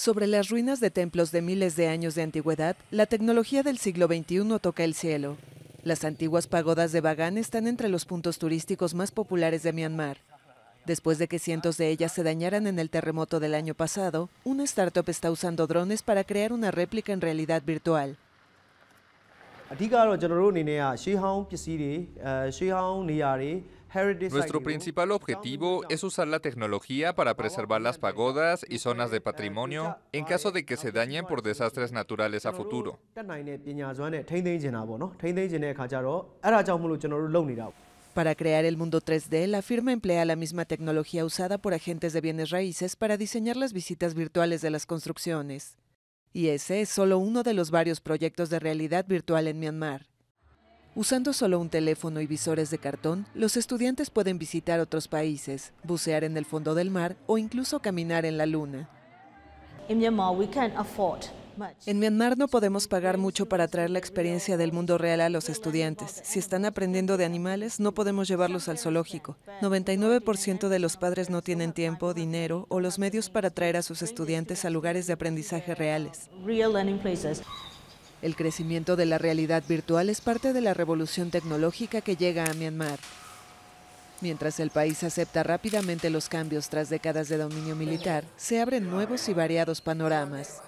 Sobre las ruinas de templos de miles de años de antigüedad, la tecnología del siglo XXI toca el cielo. Las antiguas pagodas de Bagan están entre los puntos turísticos más populares de Myanmar. Después de que cientos de ellas se dañaran en el terremoto del año pasado, una startup está usando drones para crear una réplica en realidad virtual. Eh, Nuestro principal objetivo es usar la tecnología para preservar las pagodas y zonas de patrimonio en caso de que se dañen por desastres naturales a futuro. Para crear el mundo 3D, la firma emplea la misma tecnología usada por agentes de bienes raíces para diseñar las visitas virtuales de las construcciones. Y ese es solo uno de los varios proyectos de realidad virtual en Myanmar. Usando solo un teléfono y visores de cartón, los estudiantes pueden visitar otros países, bucear en el fondo del mar o incluso caminar en la luna. En Myanmar no podemos pagar mucho para traer la experiencia del mundo real a los estudiantes. Si están aprendiendo de animales, no podemos llevarlos al zoológico. 99% de los padres no tienen tiempo, dinero o los medios para traer a sus estudiantes a lugares de aprendizaje reales. El crecimiento de la realidad virtual es parte de la revolución tecnológica que llega a Myanmar. Mientras el país acepta rápidamente los cambios tras décadas de dominio militar, se abren nuevos y variados panoramas.